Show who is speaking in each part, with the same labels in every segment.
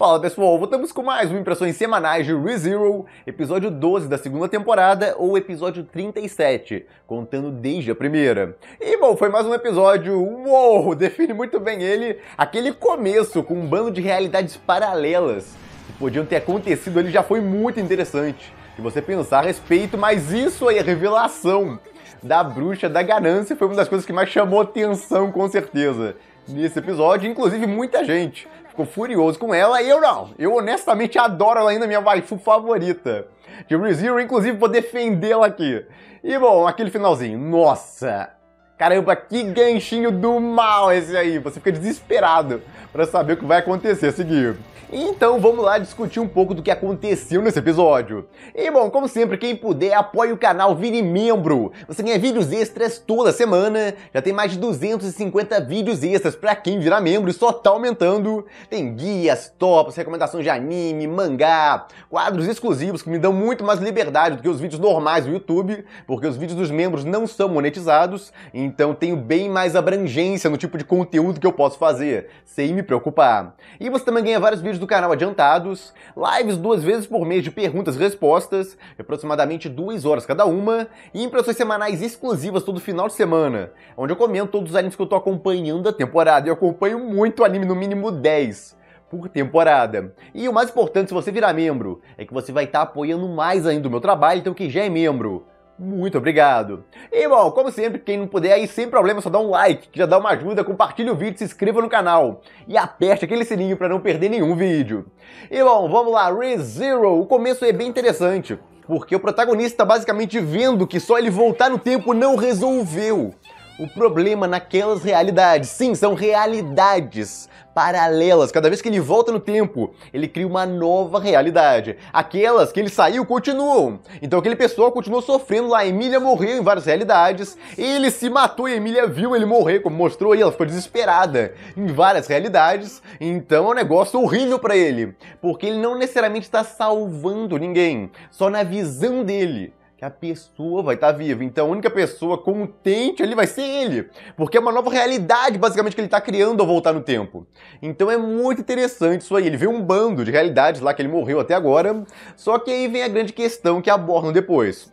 Speaker 1: Fala pessoal, voltamos com mais uma impressões semanais de ReZero, episódio 12 da segunda temporada ou episódio 37, contando desde a primeira. E bom, foi mais um episódio, uou, define muito bem ele, aquele começo com um bando de realidades paralelas que podiam ter acontecido ele já foi muito interessante de você pensar a respeito, mas isso aí, a é revelação da bruxa da ganância foi uma das coisas que mais chamou atenção, com certeza nesse episódio. Inclusive, muita gente ficou furioso com ela e eu não. Eu honestamente adoro ela ainda, minha waifu favorita. De ReZero, inclusive, vou defendê-la aqui. E bom, aquele finalzinho. Nossa! Caramba, que ganchinho do mal esse aí! Você fica desesperado para saber o que vai acontecer a seguir. Então vamos lá discutir um pouco do que aconteceu nesse episódio. E bom, como sempre, quem puder, apoie o canal, vire membro. Você ganha vídeos extras toda semana, já tem mais de 250 vídeos extras para quem virar membro e só tá aumentando. Tem guias, tops, recomendações de anime, mangá, quadros exclusivos que me dão muito mais liberdade do que os vídeos normais do YouTube, porque os vídeos dos membros não são monetizados, então tenho bem mais abrangência no tipo de conteúdo que eu posso fazer, sem me preocupar. E você também ganha vários vídeos do canal adiantados, lives duas vezes por mês de perguntas e respostas, aproximadamente duas horas cada uma, e impressões semanais exclusivas todo final de semana, onde eu comento todos os animes que eu tô acompanhando da temporada. Eu acompanho muito anime, no mínimo 10 por temporada. E o mais importante, se você virar membro, é que você vai estar tá apoiando mais ainda o meu trabalho, então quem já é membro, muito obrigado. E bom, como sempre, quem não puder aí sem problema, só dá um like, que já dá uma ajuda, compartilha o vídeo, se inscreva no canal e aperte aquele sininho para não perder nenhum vídeo. E bom, vamos lá, ReZero, o começo é bem interessante, porque o protagonista tá basicamente vendo que só ele voltar no tempo não resolveu o problema naquelas realidades. Sim, são realidades paralelas. Cada vez que ele volta no tempo, ele cria uma nova realidade. Aquelas que ele saiu continuam. Então aquele pessoal continuou sofrendo lá. Emília morreu em várias realidades. Ele se matou e Emília viu ele morrer, como mostrou aí. Ela ficou desesperada em várias realidades. Então é um negócio horrível para ele. Porque ele não necessariamente está salvando ninguém. Só na visão dele que a pessoa vai estar tá viva. Então a única pessoa contente ali vai ser ele, porque é uma nova realidade basicamente que ele está criando ao voltar no tempo. Então é muito interessante isso aí. Ele vê um bando de realidades lá que ele morreu até agora, só que aí vem a grande questão que abordam depois.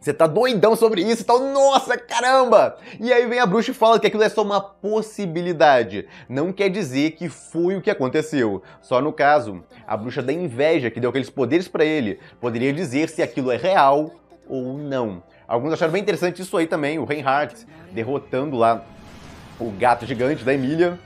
Speaker 1: Você tá doidão sobre isso e tal, nossa caramba! E aí vem a bruxa e fala que aquilo é só uma possibilidade. Não quer dizer que foi o que aconteceu. Só no caso, a bruxa da inveja que deu aqueles poderes para ele poderia dizer se aquilo é real ou não. Alguns acharam bem interessante isso aí também, o Reinhardt derrotando lá o gato gigante da Emília.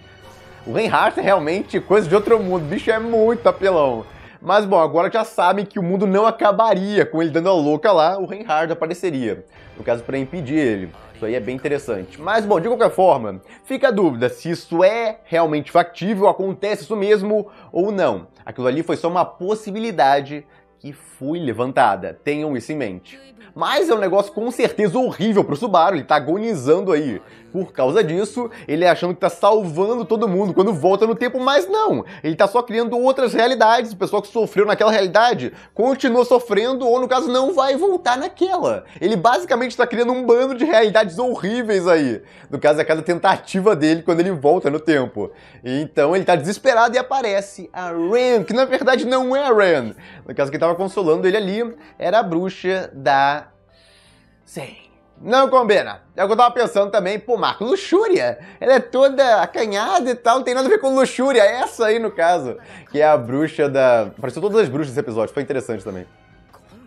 Speaker 1: O Reinhardt é realmente coisa de outro mundo, o bicho é muito apelão. Mas bom, agora já sabem que o mundo não acabaria com ele dando a louca lá, o Reinhardt apareceria. No caso, para impedir ele. Isso aí é bem interessante. Mas bom, de qualquer forma, fica a dúvida se isso é realmente factível, acontece isso mesmo ou não. Aquilo ali foi só uma possibilidade que levantada. Tenham isso em mente. Mas é um negócio com certeza horrível pro Subaru, ele tá agonizando aí. Por causa disso, ele é achando que tá salvando todo mundo quando volta no tempo, mas não. Ele tá só criando outras realidades. O pessoal que sofreu naquela realidade continua sofrendo, ou no caso, não vai voltar naquela. Ele basicamente está criando um bando de realidades horríveis aí. No caso, é cada tentativa dele quando ele volta no tempo. Então ele tá desesperado e aparece a Ren, que na verdade não é a Ren. No caso, quem tava consolando ele ali era a bruxa da. Sim. Não combina. É o que eu tava pensando também, pô, Marco, luxúria. Ela é toda acanhada e tal, não tem nada a ver com luxúria. É essa aí, no caso, que é a bruxa da. Apareceu todas as bruxas nesse episódio, foi interessante também.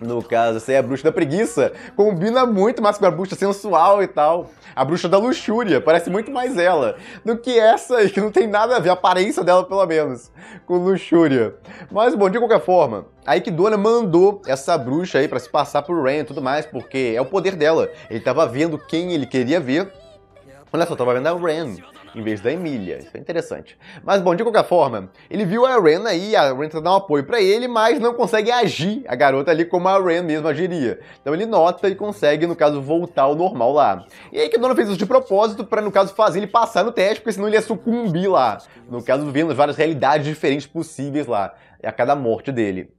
Speaker 1: No caso, é a bruxa da preguiça combina muito mais com a bruxa sensual e tal. A bruxa da luxúria, parece muito mais ela do que essa aí, que não tem nada a ver, a aparência dela pelo menos, com luxúria. Mas bom, de qualquer forma, a Ikidona mandou essa bruxa aí para se passar por Ren e tudo mais, porque é o poder dela. Ele tava vendo quem ele queria ver. Olha só, tava vendo a Ren em vez da Emília. Isso é interessante. Mas bom, de qualquer forma, ele viu a Ren aí, a Ren tá dando um apoio para ele, mas não consegue agir a garota ali como a Ren mesmo agiria. Então ele nota e consegue, no caso, voltar ao normal lá. E aí que Dona fez isso de propósito para no caso fazer ele passar no teste, porque senão ele ia sucumbir lá. No caso, vendo várias realidades diferentes possíveis lá a cada morte dele.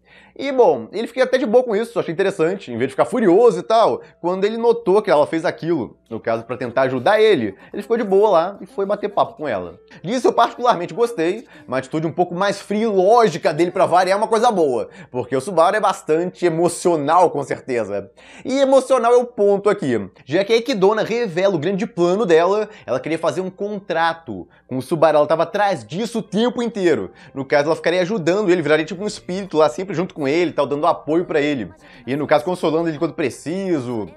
Speaker 1: E bom, ele fica até de boa com isso, achei interessante, em vez de ficar furioso e tal, quando ele notou que ela fez aquilo, no caso para tentar ajudar ele, ele ficou de boa lá e foi bater papo com ela. Disso eu particularmente gostei, uma atitude um pouco mais fria e lógica dele para variar é uma coisa boa, porque o Subaru é bastante emocional com certeza. E emocional é o ponto aqui, já que a Ikidona revela o grande plano dela, ela queria fazer um contrato com o Subaru, ela estava atrás disso o tempo inteiro. No caso, ela ficaria ajudando ele, viraria tipo um espírito lá sempre junto com ele ele, tal, tá dando apoio para ele. E no caso, consolando ele quando preciso,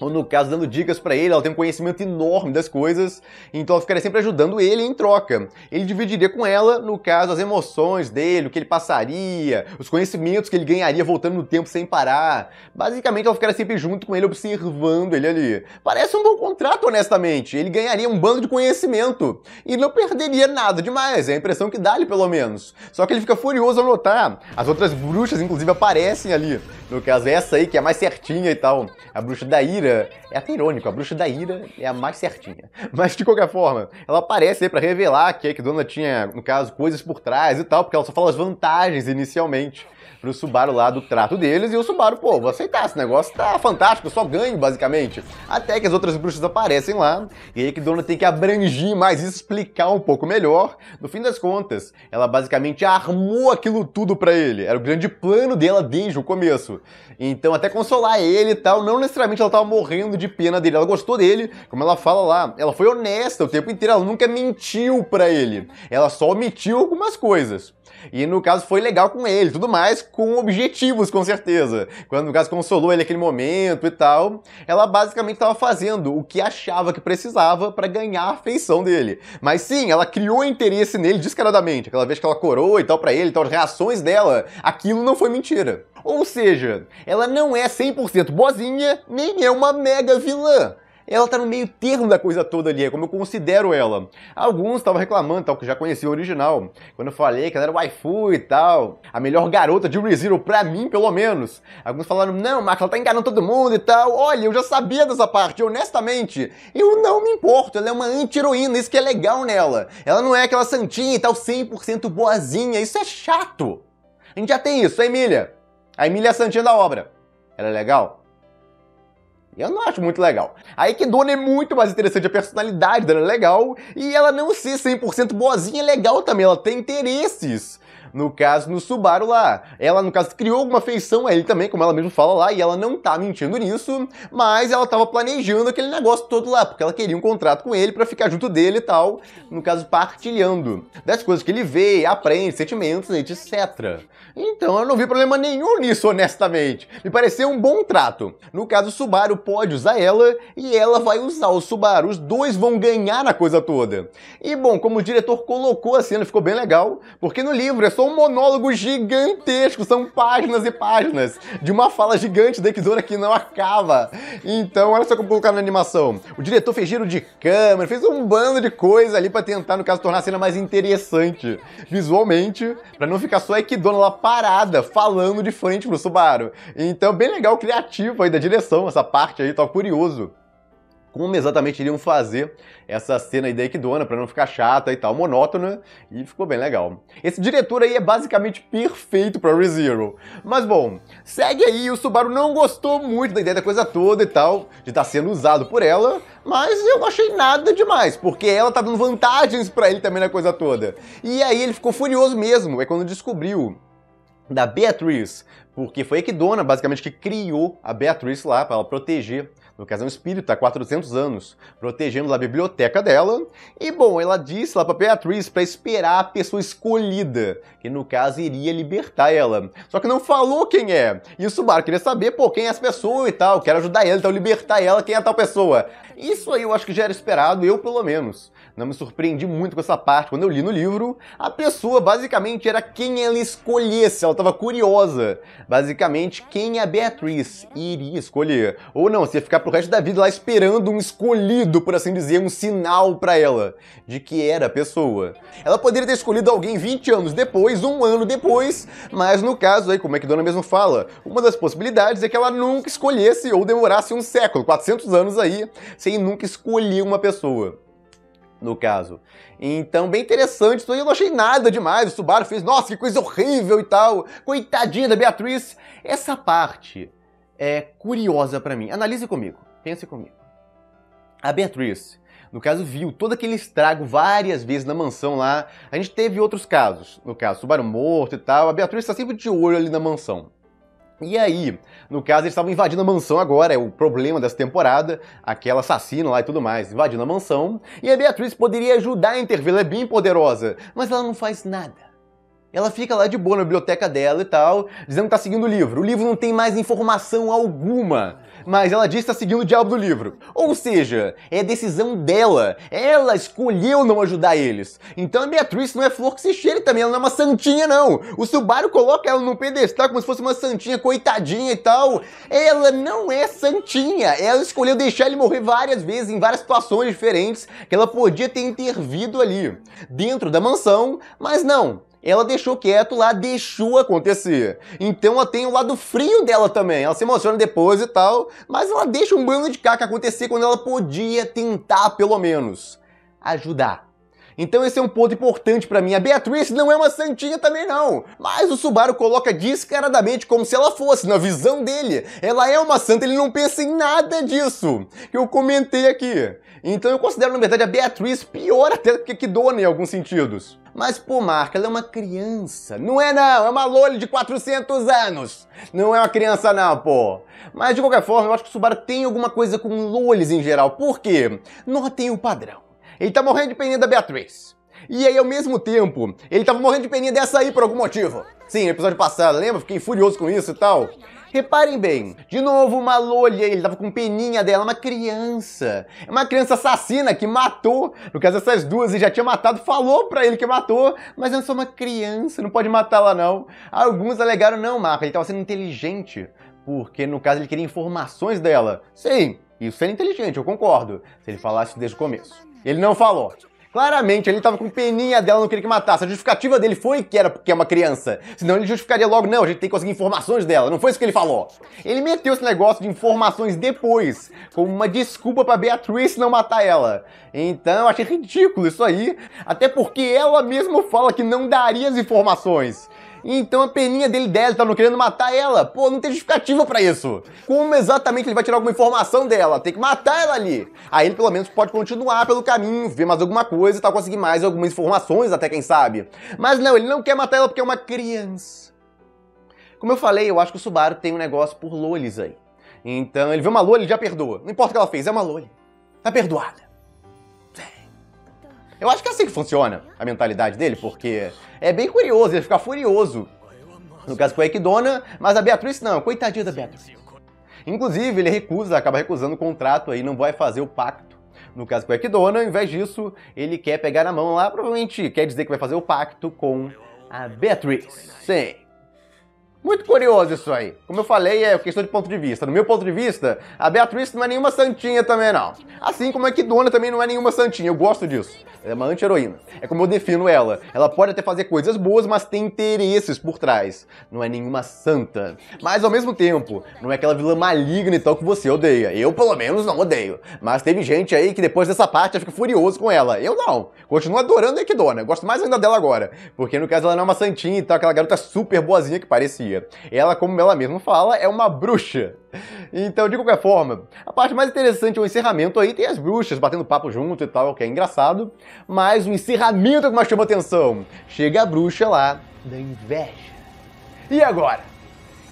Speaker 1: ou no caso dando dicas para ele, ela tem um conhecimento enorme das coisas, então ela ficaria sempre ajudando ele em troca. Ele dividiria com ela, no caso, as emoções dele, o que ele passaria, os conhecimentos que ele ganharia voltando no tempo sem parar. Basicamente, ela ficaria sempre junto com ele, observando ele ali. Parece um bom contrato, honestamente. Ele ganharia um bando de conhecimento e não perderia nada demais, é a impressão que dá ali, pelo menos. Só que ele fica furioso ao notar. As outras bruxas, inclusive, aparecem ali. No caso, essa aí que é mais certinha e tal. A bruxa daí Ira é até irônico, a Bruxa da Ira é a mais certinha. Mas de qualquer forma, ela aparece aí pra revelar que a é dona tinha, no caso, coisas por trás e tal, porque ela só fala as vantagens inicialmente pro Subaru lá do trato deles e o Subaru, pô, vou aceitar, esse negócio tá fantástico, só ganho, basicamente. Até que as outras bruxas aparecem lá, e aí que Dona tem que abrangir mais, explicar um pouco melhor. No fim das contas, ela basicamente armou aquilo tudo para ele. Era o grande plano dela desde o começo. Então, até consolar ele e tal, não necessariamente ela tava morrendo de pena dele, ela gostou dele, como ela fala lá, ela foi honesta o tempo inteiro, ela nunca mentiu para ele. Ela só omitiu algumas coisas. E no caso foi legal com ele, tudo mais com objetivos, com certeza. Quando no caso consolou ele aquele momento e tal, ela basicamente estava fazendo o que achava que precisava para ganhar a afeição dele. Mas sim, ela criou interesse nele descaradamente. Aquela vez que ela corou e tal para ele, tal as reações dela, aquilo não foi mentira. Ou seja, ela não é 100% boazinha, nem é uma mega vilã ela tá no meio termo da coisa toda ali, é como eu considero ela. Alguns estavam reclamando, tal, que já conheci o original. Quando eu falei que ela era waifu e tal, a melhor garota de ReZero, pra mim, pelo menos. Alguns falaram, não, Max, ela tá enganando todo mundo e tal. Olha, eu já sabia dessa parte, honestamente. Eu não me importo, ela é uma anti-heroína, isso que é legal nela. Ela não é aquela santinha e tal, 100% boazinha, isso é chato. A gente já tem isso, a Emília. A Emília é a santinha da obra. Ela é legal? Eu não acho muito legal. A Equidona é muito mais interessante a personalidade dela é legal, e ela não ser 100% boazinha é legal também, ela tem interesses. No caso, no Subaru lá. Ela, no caso, criou alguma feição a ele também, como ela mesmo fala lá, e ela não tá mentindo nisso, mas ela tava planejando aquele negócio todo lá, porque ela queria um contrato com ele para ficar junto dele e tal, no caso, partilhando das coisas que ele vê, aprende, sentimentos, etc. Então eu não vi problema nenhum nisso, honestamente. Me pareceu um bom trato. No caso, o Subaru pode usar ela e ela vai usar o Subaru. Os dois vão ganhar na coisa toda. E bom, como o diretor colocou a cena, ficou bem legal, porque no livro é só soltou um monólogo gigantesco, são páginas e páginas, de uma fala gigante da Kizora que não acaba. Então, olha só como colocar na animação. O diretor fez giro de câmera, fez um bando de coisa ali para tentar, no caso, tornar a cena mais interessante visualmente, para não ficar só a Ekidona lá parada, falando de frente pro Subaru. Então, bem legal, criativo aí da direção, essa parte aí, tô tá curioso como exatamente iriam fazer essa cena aí da Equidona para não ficar chata e tal, monótona, e ficou bem legal. Esse diretor aí é basicamente perfeito para ReZero. Mas bom, segue aí, o Subaru não gostou muito da ideia da coisa toda e tal, de estar tá sendo usado por ela, mas eu não achei nada demais, porque ela tá dando vantagens para ele também na coisa toda. E aí ele ficou furioso mesmo, é quando descobriu da Beatriz, porque foi a Equidona basicamente que criou a Beatriz lá para ela proteger no caso é um espírito tá há 400 anos, protegendo a biblioteca dela. E bom, ela disse lá para Beatriz para esperar a pessoa escolhida, que no caso iria libertar ela. Só que não falou quem é. E o Subaru queria saber, pô, quem é essa pessoa e tal, quero ajudar ela, então libertar ela, quem é a tal pessoa. Isso aí eu acho que já era esperado, eu pelo menos. Não me surpreendi muito com essa parte quando eu li no livro. A pessoa basicamente era quem ela escolhesse, ela estava curiosa. Basicamente, quem a Beatriz iria escolher. Ou não, se ia ficar pro resto da vida lá esperando um escolhido, por assim dizer, um sinal para ela de que era a pessoa. Ela poderia ter escolhido alguém 20 anos depois, um ano depois, mas no caso aí, como é que Dona mesmo fala, uma das possibilidades é que ela nunca escolhesse ou demorasse um século, 400 anos aí, sem nunca escolher uma pessoa no caso. Então, bem interessante, eu não achei nada demais. O Subaru fez, nossa, que coisa horrível e tal. Coitadinha da Beatriz. Essa parte é, curiosa para mim. Analise comigo, pense comigo. A Beatriz, no caso, viu todo aquele estrago várias vezes na mansão lá. A gente teve outros casos, no caso, Subaru morto e tal. A Beatriz está sempre de olho ali na mansão. E aí, no caso, eles estavam invadindo a mansão agora, é o problema dessa temporada, aquela assassina lá e tudo mais, invadindo a mansão. E a Beatriz poderia ajudar a intervir, ela é bem poderosa, mas ela não faz nada. Ela fica lá de boa na biblioteca dela e tal, dizendo que tá seguindo o livro. O livro não tem mais informação alguma, mas ela diz que tá seguindo o diabo do livro. Ou seja, é decisão dela. Ela escolheu não ajudar eles. Então a Beatriz não é flor que se cheire também, ela não é uma santinha não. O Subaru coloca ela num pedestal como se fosse uma santinha coitadinha e tal. Ela não é santinha. Ela escolheu deixar ele morrer várias vezes em várias situações diferentes que ela podia ter intervido ali dentro da mansão, mas não ela deixou quieto lá, deixou acontecer. Então ela tem o lado frio dela também. Ela se emociona depois e tal, mas ela deixa um bando de caca acontecer quando ela podia tentar, pelo menos, ajudar. Então esse é um ponto importante para mim. A Beatriz não é uma santinha também não, mas o Subaru coloca descaradamente como se ela fosse, na visão dele. Ela é uma santa, ele não pensa em nada disso que eu comentei aqui. Então eu considero na verdade a Beatriz pior até do que Dona em alguns sentidos. Mas, pô, Marca, ela é uma criança. Não é não, é uma lolha de 400 anos. Não é uma criança não, pô. Mas, de qualquer forma, eu acho que o Subaru tem alguma coisa com lolis em geral. Por quê? Notem o padrão. Ele tá morrendo de peninha da Beatriz. E aí, ao mesmo tempo, ele tava morrendo de peninha dessa aí por algum motivo. Sim, no episódio passado, lembra? Fiquei furioso com isso e tal. Reparem bem, de novo uma lolha, ele tava com peninha dela, uma criança. É uma criança assassina que matou, no caso essas duas, ele já tinha matado, falou pra ele que matou, mas eu é sou uma criança, não pode matá-la não. Alguns alegaram, não, Marco, ele tava sendo inteligente, porque no caso ele queria informações dela. Sim, isso era inteligente, eu concordo, se ele falasse desde o começo. Ele não falou. Claramente, ele tava com peninha dela, não queria que matasse. A justificativa dele foi que era porque é uma criança. Senão ele justificaria logo, não, a gente tem que conseguir informações dela. Não foi isso que ele falou. Ele meteu esse negócio de informações depois, como uma desculpa para Beatriz não matar ela. Então, eu achei ridículo isso aí. Até porque ela mesma fala que não daria as informações. Então a peninha dele dela, tá não querendo matar ela. Pô, não tem justificativa para isso. Como exatamente ele vai tirar alguma informação dela? Tem que matar ela ali. Aí ele pelo menos pode continuar pelo caminho, ver mais alguma coisa e tal, conseguir mais algumas informações até quem sabe. Mas não, ele não quer matar ela porque é uma criança. Como eu falei, eu acho que o Subaru tem um negócio por lolis aí. Então ele vê uma lola, ele já perdoa. Não importa o que ela fez, é uma lola. Tá perdoada. Eu acho que é assim que funciona a mentalidade dele, porque é bem curioso, ele fica furioso. No caso com a Equidona, mas a Beatriz não, coitadinha da Beatriz. Inclusive, ele recusa, acaba recusando o contrato aí, não vai fazer o pacto. No caso com a Equidona, ao invés disso, ele quer pegar na mão lá, provavelmente quer dizer que vai fazer o pacto com a Beatriz. Sim. Muito curioso isso aí. Como eu falei, é questão de ponto de vista. No meu ponto de vista, a Beatriz não é nenhuma santinha também, não. Assim como a Kidona também não é nenhuma santinha. Eu gosto disso. Ela é uma anti-heroína. É como eu defino ela. Ela pode até fazer coisas boas, mas tem interesses por trás. Não é nenhuma santa. Mas ao mesmo tempo, não é aquela vilã maligna e então, tal que você odeia. Eu, pelo menos, não odeio. Mas teve gente aí que depois dessa parte fica furioso com ela. Eu não. Continuo adorando a Kidona. Gosto mais ainda dela agora. Porque no caso ela não é uma santinha e tal, aquela garota super boazinha que parecia magia. Ela, como ela mesma fala, é uma bruxa. Então, de qualquer forma, a parte mais interessante, é o encerramento aí, tem as bruxas batendo papo junto e tal, que é engraçado, mas o encerramento é que mais chama atenção. Chega a bruxa lá da inveja. E agora?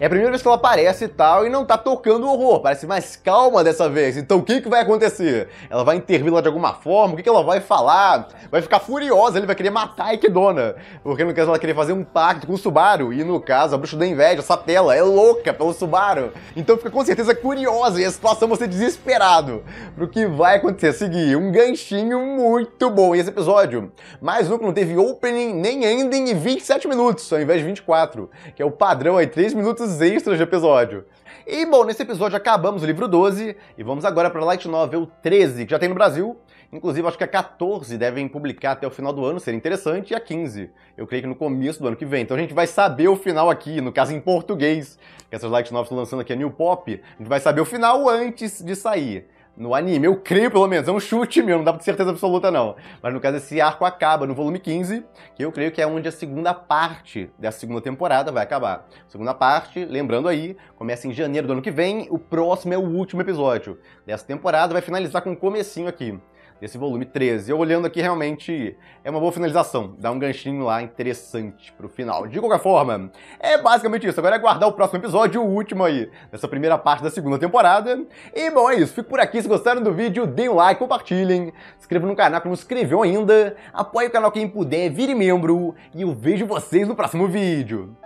Speaker 1: É a primeira vez que ela aparece e tal, e não tá tocando horror, parece mais calma dessa vez. Então o que, que vai acontecer? Ela vai intervir lá de alguma forma? O que, que ela vai falar? Vai ficar furiosa, ele vai querer matar a Ikedona. Porque no caso ela queria fazer um pacto com o Subaru, e no caso a bruxa da inveja, essa tela, é louca pelo Subaru. Então fica com certeza curiosa e a situação você desesperado pro que vai acontecer. Seguir um ganchinho muito bom esse episódio. Mais um que não teve opening nem ending em 27 minutos, ao invés de 24, que é o padrão aí, 3 minutos vídeos extras de episódio. E bom, nesse episódio acabamos o livro 12 e vamos agora para Light Novel 13, que já tem no Brasil. Inclusive, acho que a 14 devem publicar até o final do ano, seria interessante, e a 15. Eu creio que no começo do ano que vem. Então a gente vai saber o final aqui, no caso em português, que essas Light Novels estão lançando aqui a New Pop. A gente vai saber o final antes de sair no anime. Eu creio, pelo menos, é um chute meu, não dá pra ter certeza absoluta, não. Mas no caso, esse arco acaba no volume 15, que eu creio que é onde a segunda parte da segunda temporada vai acabar. Segunda parte, lembrando aí, começa em janeiro do ano que vem, o próximo é o último episódio dessa temporada, vai finalizar com o um comecinho aqui desse volume 13. Eu olhando aqui, realmente é uma boa finalização, dá um ganchinho lá interessante pro final. De qualquer forma, é basicamente isso. Agora é aguardar o próximo episódio, o último aí, dessa primeira parte da segunda temporada. E bom, é isso. Fico por aqui. Se gostaram do vídeo, deem um like, compartilhem, se inscrevam no canal que não se inscreveu ainda, apoie o canal quem puder, vire membro e eu vejo vocês no próximo vídeo.